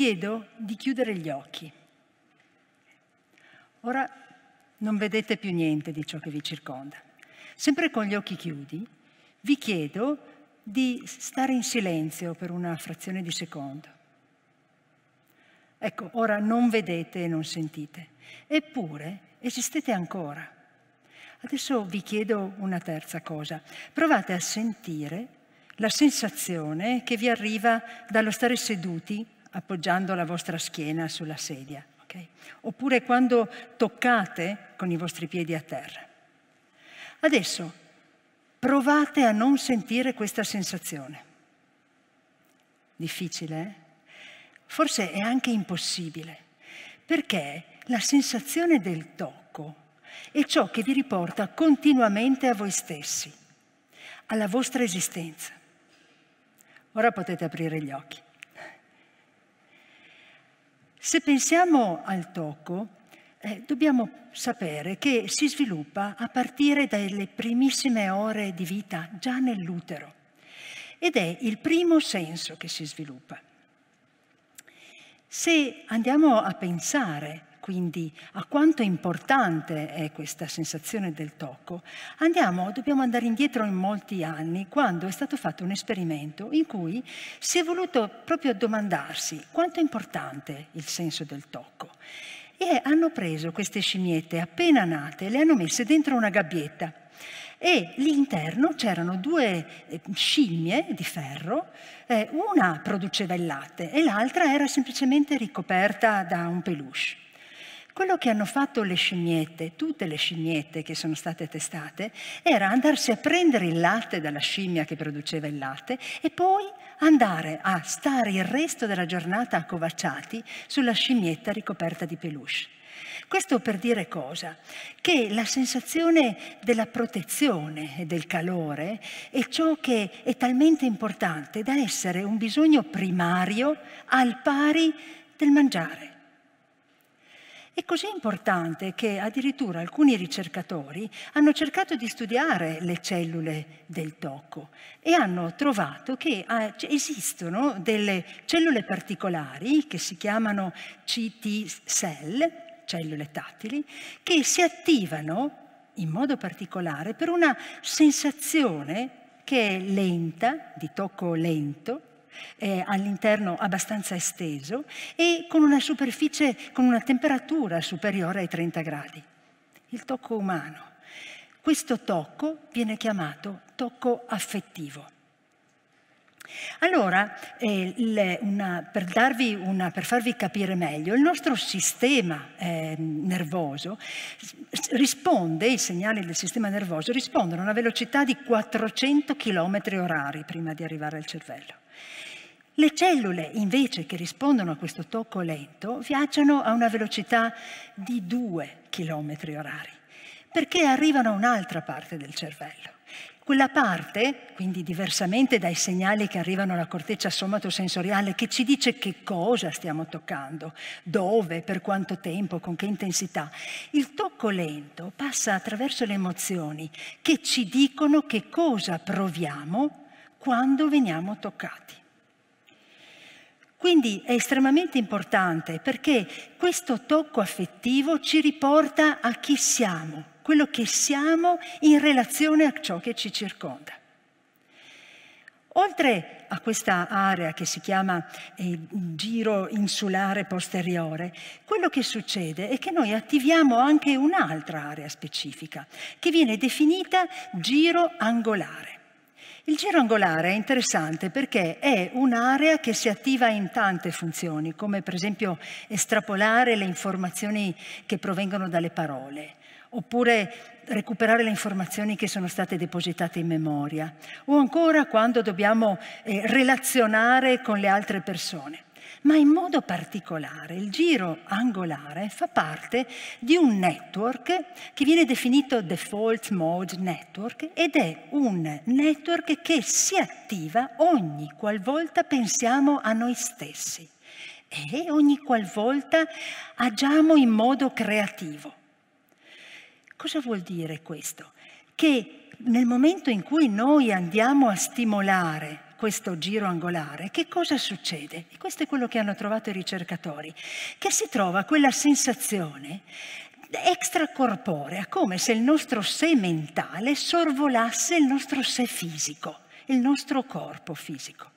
chiedo di chiudere gli occhi. Ora non vedete più niente di ciò che vi circonda. Sempre con gli occhi chiudi, vi chiedo di stare in silenzio per una frazione di secondo. Ecco, ora non vedete e non sentite, eppure esistete ancora. Adesso vi chiedo una terza cosa. Provate a sentire la sensazione che vi arriva dallo stare seduti appoggiando la vostra schiena sulla sedia, okay? oppure quando toccate con i vostri piedi a terra. Adesso provate a non sentire questa sensazione. Difficile, eh? Forse è anche impossibile, perché la sensazione del tocco è ciò che vi riporta continuamente a voi stessi, alla vostra esistenza. Ora potete aprire gli occhi. Se pensiamo al tocco, eh, dobbiamo sapere che si sviluppa a partire dalle primissime ore di vita già nell'utero ed è il primo senso che si sviluppa. Se andiamo a pensare quindi a quanto importante è eh, questa sensazione del tocco, andiamo, dobbiamo andare indietro in molti anni quando è stato fatto un esperimento in cui si è voluto proprio domandarsi quanto è importante il senso del tocco. E hanno preso queste scimmiette appena nate, le hanno messe dentro una gabbietta e l'interno c'erano due eh, scimmie di ferro, eh, una produceva il latte e l'altra era semplicemente ricoperta da un peluche. Quello che hanno fatto le scimmiette, tutte le scimmiette che sono state testate, era andarsi a prendere il latte dalla scimmia che produceva il latte e poi andare a stare il resto della giornata accovacciati sulla scimmietta ricoperta di peluche. Questo per dire cosa? Che la sensazione della protezione e del calore è ciò che è talmente importante da essere un bisogno primario al pari del mangiare. È così importante che addirittura alcuni ricercatori hanno cercato di studiare le cellule del tocco e hanno trovato che ah, esistono delle cellule particolari che si chiamano CT cell, cellule tattili, che si attivano in modo particolare per una sensazione che è lenta, di tocco lento, eh, all'interno abbastanza esteso e con una superficie con una temperatura superiore ai 30 gradi. Il tocco umano. Questo tocco viene chiamato tocco affettivo. Allora, eh, il, una, per, una, per, farvi capire meglio, il nostro sistema eh, nervoso risponde, i segnali del sistema nervoso rispondono a una velocità di 400 km orari prima di arrivare al cervello. Le cellule invece che rispondono a questo tocco lento viaggiano a una velocità di 2 km orari perché arrivano a un'altra parte del cervello. Quella parte, quindi diversamente dai segnali che arrivano alla corteccia somatosensoriale, che ci dice che cosa stiamo toccando, dove, per quanto tempo, con che intensità, il tocco lento passa attraverso le emozioni che ci dicono che cosa proviamo quando veniamo toccati. Quindi è estremamente importante perché questo tocco affettivo ci riporta a chi siamo, quello che siamo in relazione a ciò che ci circonda. Oltre a questa area che si chiama eh, giro insulare posteriore, quello che succede è che noi attiviamo anche un'altra area specifica, che viene definita giro angolare. Il giro angolare è interessante perché è un'area che si attiva in tante funzioni, come per esempio estrapolare le informazioni che provengono dalle parole, oppure recuperare le informazioni che sono state depositate in memoria, o ancora quando dobbiamo eh, relazionare con le altre persone ma in modo particolare il giro angolare fa parte di un network che viene definito Default Mode Network ed è un network che si attiva ogni qualvolta pensiamo a noi stessi e ogni qualvolta agiamo in modo creativo. Cosa vuol dire questo? Che nel momento in cui noi andiamo a stimolare questo giro angolare, che cosa succede? E questo è quello che hanno trovato i ricercatori, che si trova quella sensazione extracorporea, come se il nostro sé mentale sorvolasse il nostro sé fisico, il nostro corpo fisico.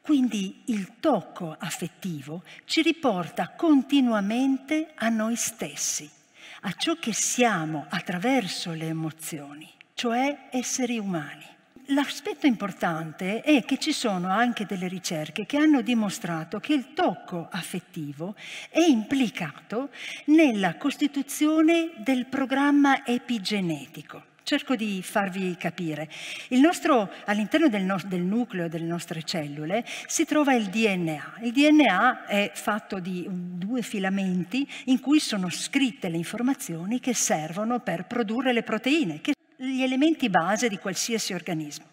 Quindi il tocco affettivo ci riporta continuamente a noi stessi, a ciò che siamo attraverso le emozioni, cioè esseri umani. L'aspetto importante è che ci sono anche delle ricerche che hanno dimostrato che il tocco affettivo è implicato nella costituzione del programma epigenetico. Cerco di farvi capire. Nostro, all'interno del, no, del, nucleo delle nostre cellule si trova il DNA. Il DNA è fatto di due filamenti in cui sono scritte le informazioni che servono per produrre le proteine, che gli elementi base di qualsiasi organismo.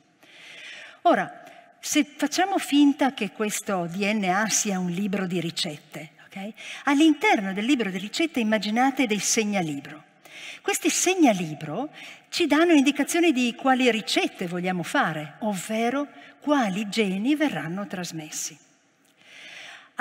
Ora, se facciamo finta che questo DNA sia un libro di ricette, okay? all'interno del libro di ricette immaginate dei segnalibro. Questi segnalibro ci danno indicazioni di quali ricette vogliamo fare, ovvero quali geni verranno trasmessi.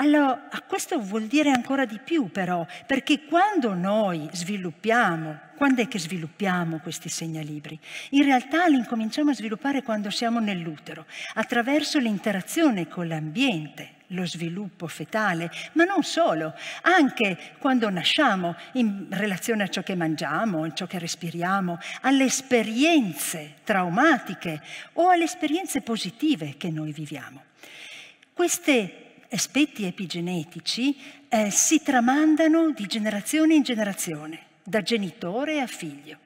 Allora, questo vuol dire ancora di più però, perché quando noi sviluppiamo, quando è che sviluppiamo questi segnalibri? In realtà li incominciamo a sviluppare quando siamo nell'utero, attraverso l'interazione con l'ambiente, lo sviluppo fetale, ma non solo, anche quando nasciamo in relazione a ciò che mangiamo, a ciò che respiriamo, alle esperienze traumatiche o alle esperienze positive che noi viviamo. Queste aspetti epigenetici eh, si tramandano di generazione in generazione, da genitore a figlio.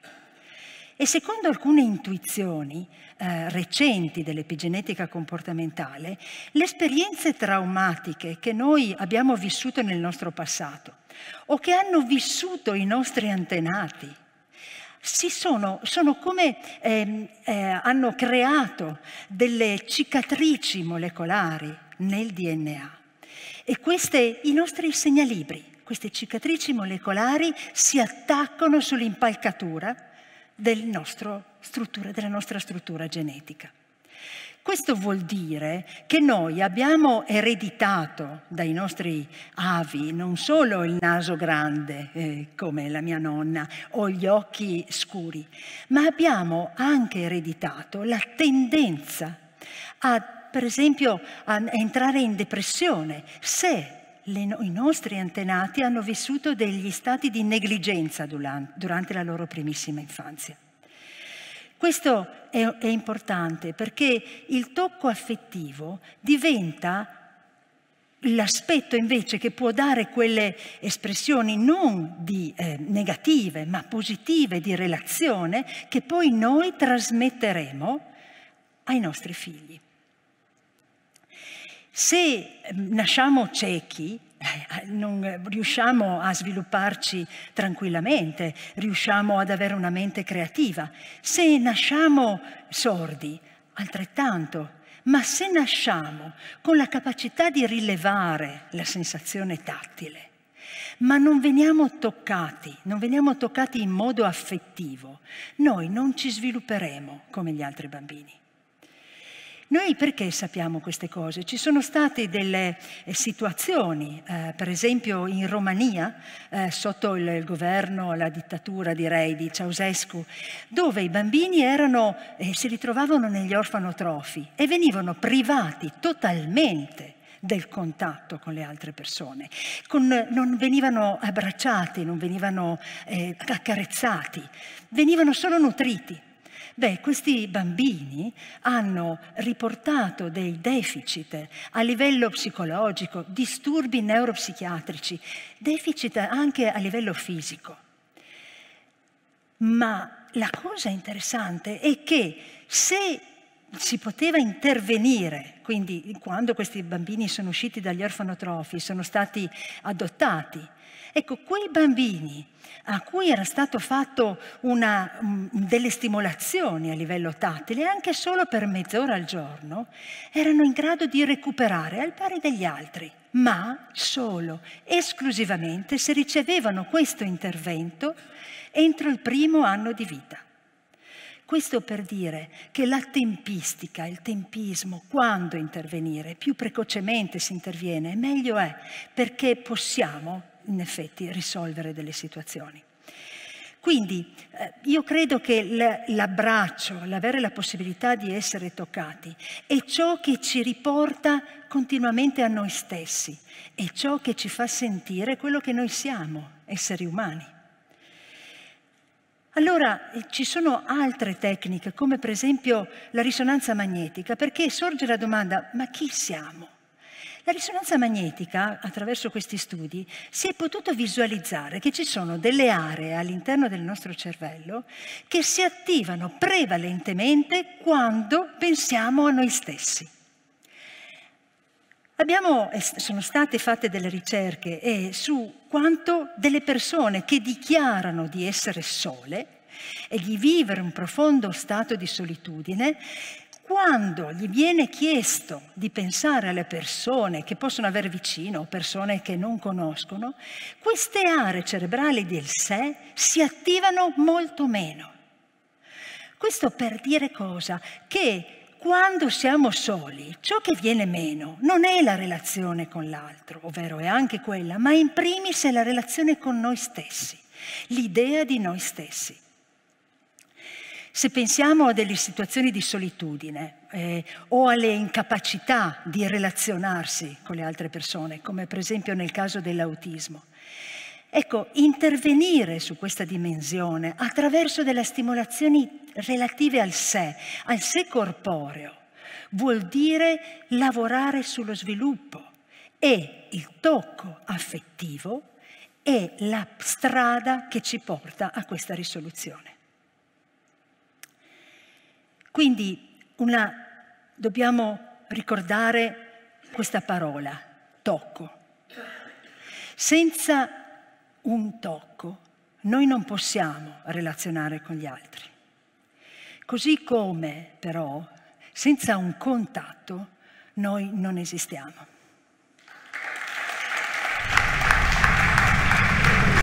E secondo alcune intuizioni eh, recenti dell'epigenetica comportamentale, le esperienze traumatiche che noi abbiamo vissuto nel nostro passato o che hanno vissuto i nostri antenati sono, sono, come eh, eh, hanno creato delle cicatrici molecolari nel DNA. E queste, i nostri segnalibri, queste cicatrici molecolari si attaccano sull'impalcatura del della nostra struttura genetica. Questo vuol dire che noi abbiamo ereditato dai nostri avi non solo il naso grande, eh, come la mia nonna, o gli occhi scuri, ma abbiamo anche ereditato la tendenza a, per esempio, a entrare in depressione se le, i nostri antenati hanno vissuto degli stati di negligenza durante, durante la loro primissima infanzia. Questo è, è importante perché il tocco affettivo diventa l'aspetto invece che può dare quelle espressioni non di, eh, negative ma positive di relazione che poi noi trasmetteremo ai nostri figli. Se ehm, nasciamo ciechi, eh, eh, non riusciamo a svilupparci tranquillamente, riusciamo ad avere una mente creativa. Se nasciamo sordi, altrettanto, ma se nasciamo con la capacità di rilevare la sensazione tattile, ma non veniamo toccati, non veniamo toccati in modo affettivo, noi non ci svilupperemo come gli altri bambini. Noi perché sappiamo queste cose? Ci sono state delle eh, situazioni, eh, per esempio in Romania, eh, sotto il, il, governo, la dittatura direi di Ceausescu, dove i bambini erano, eh, si ritrovavano negli orfanotrofi e venivano privati totalmente del contatto con le altre persone. Con, non venivano abbracciati, non venivano eh, accarezzati, venivano solo nutriti. Beh, questi bambini hanno riportato dei deficit a livello psicologico, disturbi neuropsichiatrici, deficit anche a livello fisico. Ma la cosa interessante è che se si poteva intervenire, quindi quando questi bambini sono usciti dagli orfanotrofi, sono stati adottati, Ecco, quei bambini a cui era stato fatto una, mm, delle stimolazioni a livello tattile, anche solo per mezz'ora al giorno, erano in grado di recuperare al pari degli altri, ma solo, esclusivamente se ricevevano questo intervento entro il primo anno di vita. Questo per dire che la tempistica, il tempismo, quando intervenire, più precocemente si interviene, meglio è, perché possiamo in effetti risolvere delle situazioni. Quindi eh, io credo che l'abbraccio, l'avere la possibilità di essere toccati, è ciò che ci riporta continuamente a noi stessi, è ciò che ci fa sentire quello che noi siamo, esseri umani. Allora eh, ci sono altre tecniche, come per esempio la risonanza magnetica, perché sorge la domanda, ma chi siamo? La risonanza magnetica, attraverso questi studi, si è potuto visualizzare che ci sono delle aree all'interno del nostro cervello che si attivano prevalentemente quando pensiamo a noi stessi. Abbiamo, sono state fatte delle ricerche eh, su quanto delle persone che dichiarano di essere sole e di vivere un profondo stato di solitudine quando gli viene chiesto di pensare alle persone che possono avere vicino persone che non conoscono, queste aree cerebrali del sé si attivano molto meno. Questo per dire cosa? Che quando siamo soli, ciò che viene meno non è la relazione con l'altro, ovvero è anche quella, ma in primis è la relazione con noi stessi, l'idea di noi stessi. Se pensiamo a delle situazioni di solitudine eh, o alle incapacità di relazionarsi con le altre persone, come per esempio nel caso dell'autismo, ecco, intervenire su questa dimensione attraverso delle stimolazioni relative al sé, al sé corporeo, vuol dire lavorare sullo sviluppo e il tocco affettivo è la strada che ci porta a questa risoluzione. Quindi una, dobbiamo ricordare questa parola, tocco. Senza un tocco noi non possiamo relazionare con gli altri. Così come però senza un contatto noi non esistiamo.